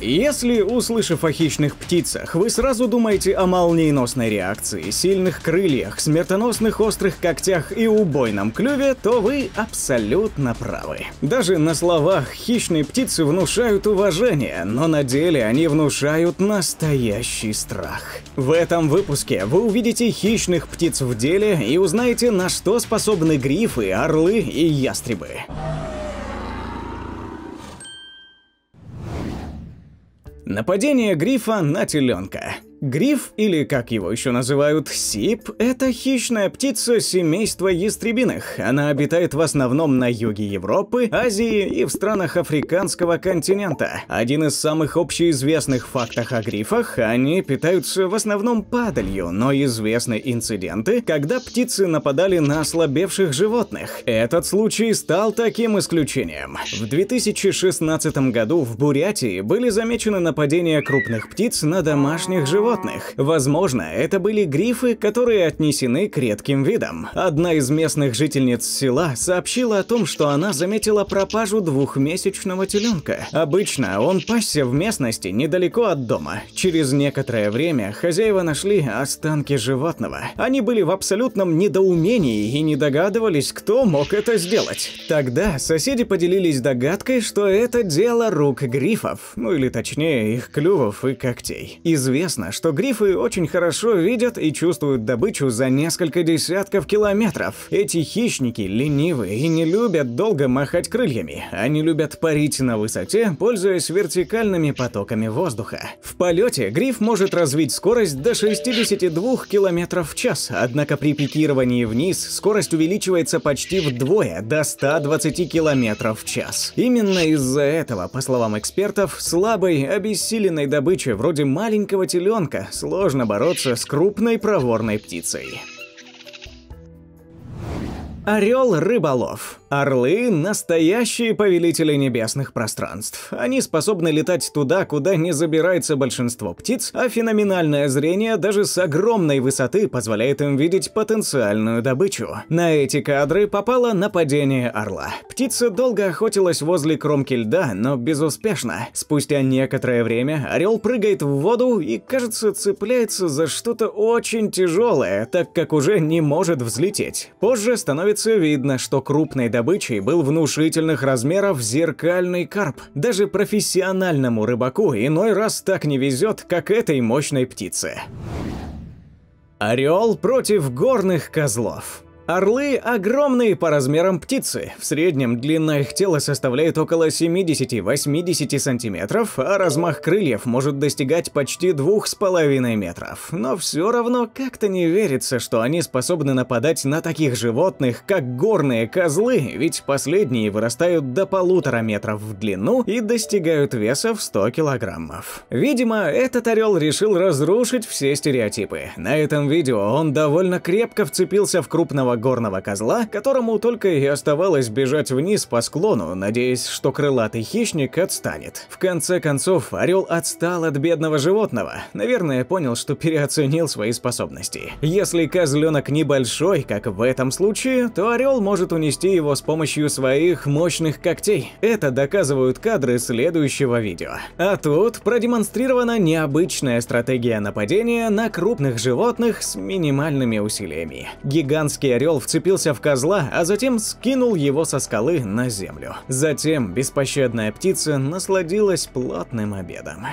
Если, услышав о хищных птицах, вы сразу думаете о молниеносной реакции, сильных крыльях, смертоносных острых когтях и убойном клюве, то вы абсолютно правы. Даже на словах хищные птицы внушают уважение, но на деле они внушают настоящий страх. В этом выпуске вы увидите хищных птиц в деле и узнаете, на что способны грифы, орлы и ястребы. Нападение грифа на теленка. Гриф, или как его еще называют, сип, это хищная птица семейства ястребиных. Она обитает в основном на юге Европы, Азии и в странах африканского континента. Один из самых общеизвестных фактов о грифах – они питаются в основном падалью, но известны инциденты, когда птицы нападали на ослабевших животных. Этот случай стал таким исключением. В 2016 году в Бурятии были замечены нападения крупных птиц на домашних животных животных. Возможно, это были грифы, которые отнесены к редким видам. Одна из местных жительниц села сообщила о том, что она заметила пропажу двухмесячного теленка. Обычно он пасся в местности недалеко от дома. Через некоторое время хозяева нашли останки животного. Они были в абсолютном недоумении и не догадывались, кто мог это сделать. Тогда соседи поделились догадкой, что это дело рук грифов, ну или точнее их клювов и когтей. Известно, что грифы очень хорошо видят и чувствуют добычу за несколько десятков километров. Эти хищники ленивы и не любят долго махать крыльями. Они любят парить на высоте, пользуясь вертикальными потоками воздуха. В полете гриф может развить скорость до 62 км в час, однако при пикировании вниз скорость увеличивается почти вдвое до 120 км в час. Именно из-за этого, по словам экспертов, слабой, обессиленной добычи вроде маленького теленка ребенка сложно бороться с крупной проворной птицей. Орел рыболов. Орлы – настоящие повелители небесных пространств. Они способны летать туда, куда не забирается большинство птиц, а феноменальное зрение даже с огромной высоты позволяет им видеть потенциальную добычу. На эти кадры попало нападение орла. Птица долго охотилась возле кромки льда, но безуспешно. Спустя некоторое время орел прыгает в воду и, кажется, цепляется за что-то очень тяжелое, так как уже не может взлететь. Позже становится видно, что крупный добычей был внушительных размеров зеркальный карп. Даже профессиональному рыбаку иной раз так не везет, как этой мощной птице. Орел против горных козлов. Орлы – огромные по размерам птицы. В среднем длина их тела составляет около 70-80 сантиметров, а размах крыльев может достигать почти 2,5 метров. Но все равно как-то не верится, что они способны нападать на таких животных, как горные козлы, ведь последние вырастают до полутора метров в длину и достигают веса в 100 килограммов. Видимо, этот орел решил разрушить все стереотипы. На этом видео он довольно крепко вцепился в крупного горного козла, которому только и оставалось бежать вниз по склону, надеясь, что крылатый хищник отстанет. В конце концов, орел отстал от бедного животного. Наверное, понял, что переоценил свои способности. Если козленок небольшой, как в этом случае, то орел может унести его с помощью своих мощных когтей. Это доказывают кадры следующего видео. А тут продемонстрирована необычная стратегия нападения на крупных животных с минимальными усилиями. Гигантский орел Орел вцепился в козла, а затем скинул его со скалы на землю. Затем беспощадная птица насладилась плотным обедом.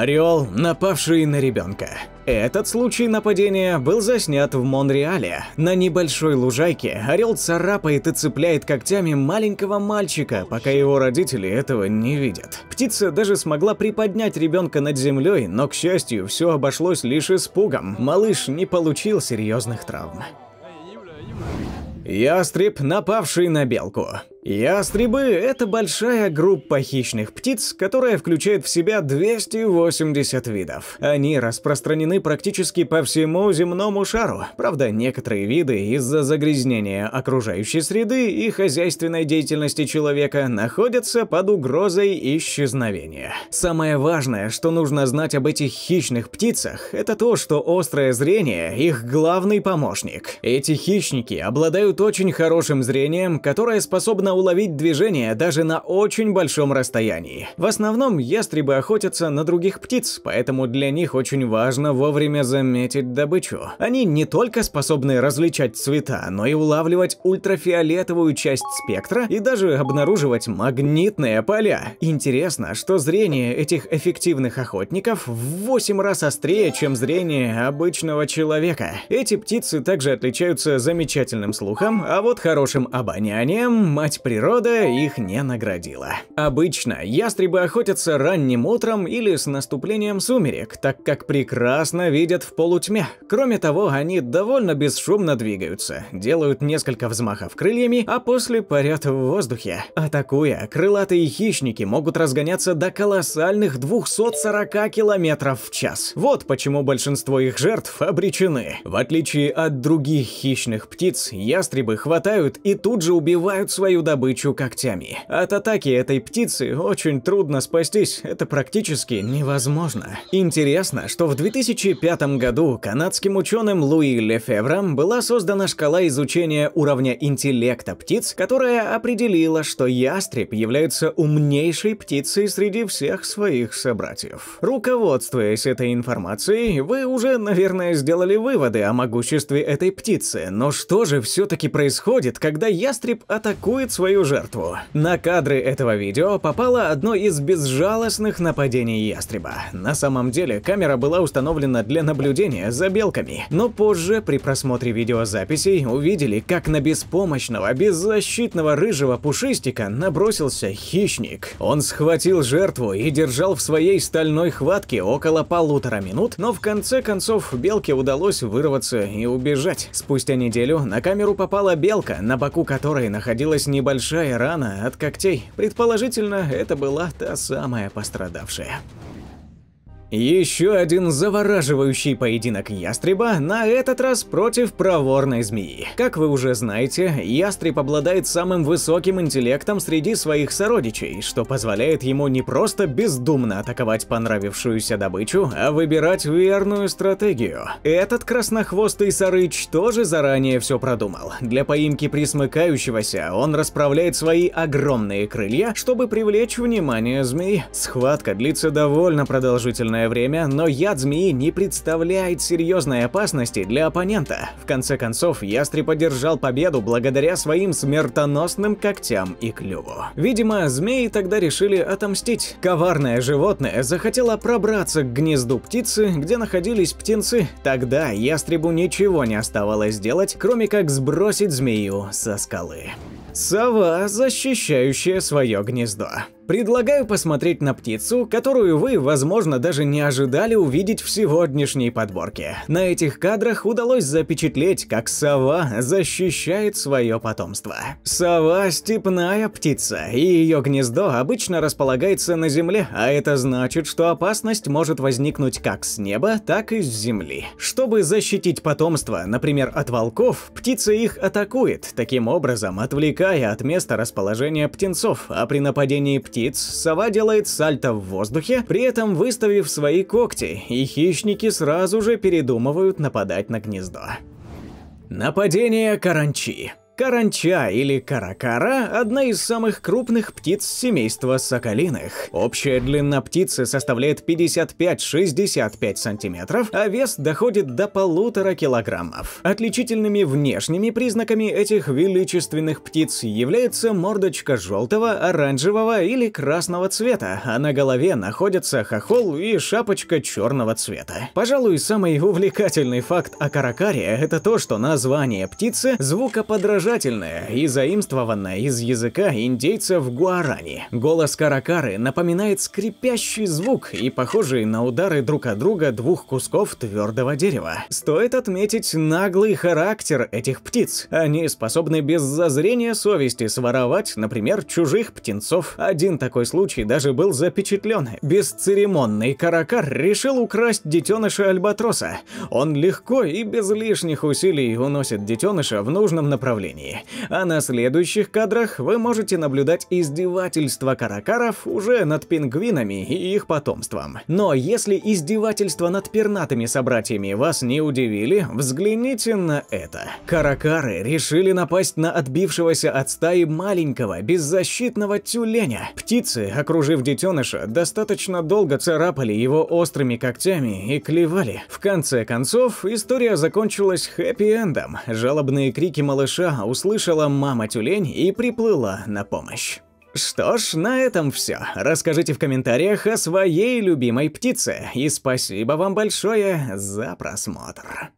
Орел, напавший на ребенка. Этот случай нападения был заснят в Монреале. На небольшой лужайке орел царапает и цепляет когтями маленького мальчика, пока его родители этого не видят. Птица даже смогла приподнять ребенка над землей, но, к счастью, все обошлось лишь испугом. Малыш не получил серьезных травм. Ястреб, напавший на белку. Ястребы – это большая группа хищных птиц, которая включает в себя 280 видов. Они распространены практически по всему земному шару, правда некоторые виды из-за загрязнения окружающей среды и хозяйственной деятельности человека находятся под угрозой исчезновения. Самое важное, что нужно знать об этих хищных птицах, это то, что острое зрение – их главный помощник. Эти хищники обладают очень хорошим зрением, которое способно можно уловить движение даже на очень большом расстоянии. В основном ястребы охотятся на других птиц, поэтому для них очень важно вовремя заметить добычу. Они не только способны различать цвета, но и улавливать ультрафиолетовую часть спектра и даже обнаруживать магнитные поля. Интересно, что зрение этих эффективных охотников в 8 раз острее, чем зрение обычного человека. Эти птицы также отличаются замечательным слухом, а вот хорошим обонянием, мать природа их не наградила. Обычно ястребы охотятся ранним утром или с наступлением сумерек, так как прекрасно видят в полутьме. Кроме того, они довольно бесшумно двигаются, делают несколько взмахов крыльями, а после парят в воздухе. Атакуя, крылатые хищники могут разгоняться до колоссальных 240 км в час. Вот почему большинство их жертв обречены. В отличие от других хищных птиц, ястребы хватают и тут же убивают свою добычу добычу когтями. От атаки этой птицы очень трудно спастись, это практически невозможно. Интересно, что в 2005 году канадским ученым Луи Лефевром была создана шкала изучения уровня интеллекта птиц, которая определила, что ястреб является умнейшей птицей среди всех своих собратьев. Руководствуясь этой информацией, вы уже, наверное, сделали выводы о могуществе этой птицы, но что же все-таки происходит, когда ястреб атакует свою свою жертву. На кадры этого видео попало одно из безжалостных нападений ястреба. На самом деле камера была установлена для наблюдения за белками, но позже при просмотре видеозаписей увидели, как на беспомощного, беззащитного рыжего пушистика набросился хищник. Он схватил жертву и держал в своей стальной хватке около полутора минут, но в конце концов белке удалось вырваться и убежать. Спустя неделю на камеру попала белка, на боку которой находилась небольшая большая рана от когтей. Предположительно, это была та самая пострадавшая. Еще один завораживающий поединок ястреба, на этот раз против проворной змеи. Как вы уже знаете, ястреб обладает самым высоким интеллектом среди своих сородичей, что позволяет ему не просто бездумно атаковать понравившуюся добычу, а выбирать верную стратегию. Этот краснохвостый сарыч тоже заранее все продумал. Для поимки присмыкающегося он расправляет свои огромные крылья, чтобы привлечь внимание змеи. Схватка длится довольно продолжительное самое время, но яд змеи не представляет серьезной опасности для оппонента. В конце концов, ястреб одержал победу благодаря своим смертоносным когтям и клюву. Видимо, змеи тогда решили отомстить. Коварное животное захотело пробраться к гнезду птицы, где находились птенцы. Тогда ястребу ничего не оставалось делать, кроме как сбросить змею со скалы. Сова, защищающая свое гнездо. Предлагаю посмотреть на птицу, которую вы, возможно, даже не ожидали увидеть в сегодняшней подборке. На этих кадрах удалось запечатлеть, как сова защищает свое потомство. Сова – степная птица, и ее гнездо обычно располагается на земле, а это значит, что опасность может возникнуть как с неба, так и с земли. Чтобы защитить потомство, например, от волков, птица их атакует, таким образом отвлекая от места расположения птенцов, а при нападении птицы птиц, сова делает сальто в воздухе, при этом выставив свои когти, и хищники сразу же передумывают нападать на гнездо. Нападение Каранчи Каранча или каракара – одна из самых крупных птиц семейства соколиных. Общая длина птицы составляет 55-65 сантиметров, а вес доходит до полутора килограммов. Отличительными внешними признаками этих величественных птиц является мордочка желтого, оранжевого или красного цвета, а на голове находятся хохол и шапочка черного цвета. Пожалуй, самый увлекательный факт о каракаре – это то, что название птицы – звукоподражание Содержательное и заимствованное из языка индейцев гуарани. Голос каракары напоминает скрипящий звук и похожий на удары друг от друга двух кусков твердого дерева. Стоит отметить наглый характер этих птиц. Они способны без зазрения совести своровать, например, чужих птенцов. Один такой случай даже был запечатлен. Бесцеремонный каракар решил украсть детеныша альбатроса. Он легко и без лишних усилий уносит детеныша в нужном направлении положении. А на следующих кадрах вы можете наблюдать издевательство каракаров уже над пингвинами и их потомством. Но если издевательства над пернатыми собратьями вас не удивили, взгляните на это. Каракары решили напасть на отбившегося от стаи маленького, беззащитного тюленя. Птицы, окружив детеныша, достаточно долго царапали его острыми когтями и клевали. В конце концов, история закончилась хэппи-эндом. Жалобные крики малыша услышала мама-тюлень и приплыла на помощь. Что ж, на этом все. Расскажите в комментариях о своей любимой птице. И спасибо вам большое за просмотр.